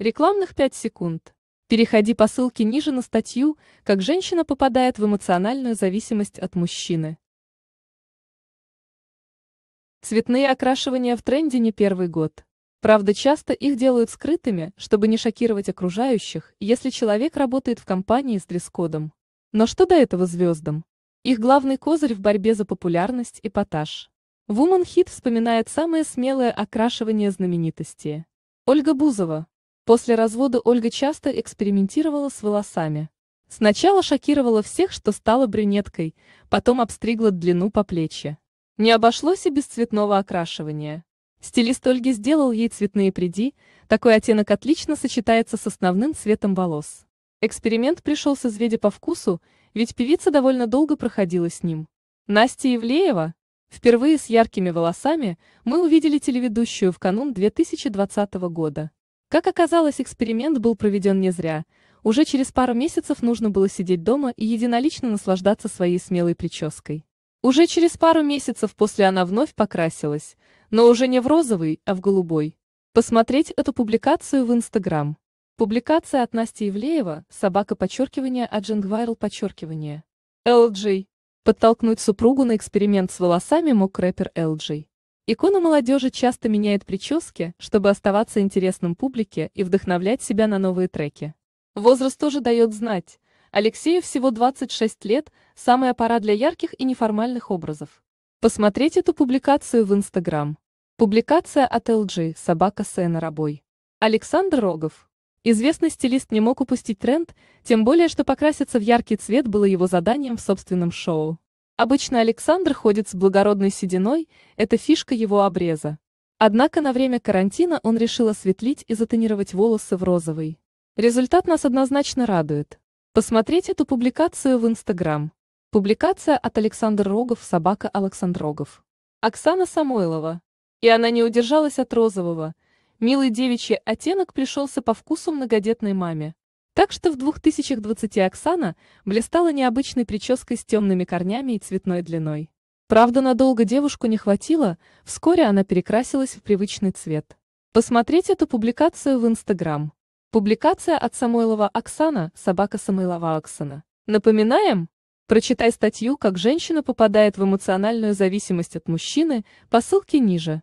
Рекламных 5 секунд. Переходи по ссылке ниже на статью «Как женщина попадает в эмоциональную зависимость от мужчины». Цветные окрашивания в тренде не первый год. Правда, часто их делают скрытыми, чтобы не шокировать окружающих, если человек работает в компании с дресс-кодом. Но что до этого звездам? Их главный козырь в борьбе за популярность – эпатаж. Woman хит вспоминает самые смелые окрашивания знаменитости. Ольга Бузова, После развода Ольга часто экспериментировала с волосами. Сначала шокировала всех, что стала брюнеткой, потом обстригла длину по плечи. Не обошлось и без цветного окрашивания. Стилист Ольги сделал ей цветные приди, такой оттенок отлично сочетается с основным цветом волос. Эксперимент пришелся зведе по вкусу, ведь певица довольно долго проходила с ним. Настя Евлеева. Впервые с яркими волосами мы увидели телеведущую в канун 2020 года. Как оказалось, эксперимент был проведен не зря. Уже через пару месяцев нужно было сидеть дома и единолично наслаждаться своей смелой прической. Уже через пару месяцев после она вновь покрасилась, но уже не в розовый, а в голубой. Посмотреть эту публикацию в Инстаграм. Публикация от Насти Евлеева, собака подчеркивание, адженгвайрл подчеркивание. LJ. Подтолкнуть супругу на эксперимент с волосами мог рэпер LJ. Икона молодежи часто меняет прически, чтобы оставаться интересным публике и вдохновлять себя на новые треки. Возраст тоже дает знать. Алексею всего 26 лет, самая пора для ярких и неформальных образов. Посмотреть эту публикацию в Инстаграм. Публикация от LG «Собака с Рабой». Александр Рогов. Известный стилист не мог упустить тренд, тем более, что покраситься в яркий цвет было его заданием в собственном шоу. Обычно Александр ходит с благородной сединой, это фишка его обреза. Однако на время карантина он решил осветлить и затонировать волосы в розовый. Результат нас однозначно радует. Посмотреть эту публикацию в Инстаграм. Публикация от Александр Рогов, собака Александр Рогов. Оксана Самойлова. И она не удержалась от розового. Милый девичий оттенок пришелся по вкусу многодетной маме. Так что в 2020 Оксана блистала необычной прической с темными корнями и цветной длиной. Правда, надолго девушку не хватило, вскоре она перекрасилась в привычный цвет. Посмотреть эту публикацию в Инстаграм. Публикация от Самойлова Оксана, собака Самойлова Оксана. Напоминаем? Прочитай статью «Как женщина попадает в эмоциональную зависимость от мужчины» по ссылке ниже.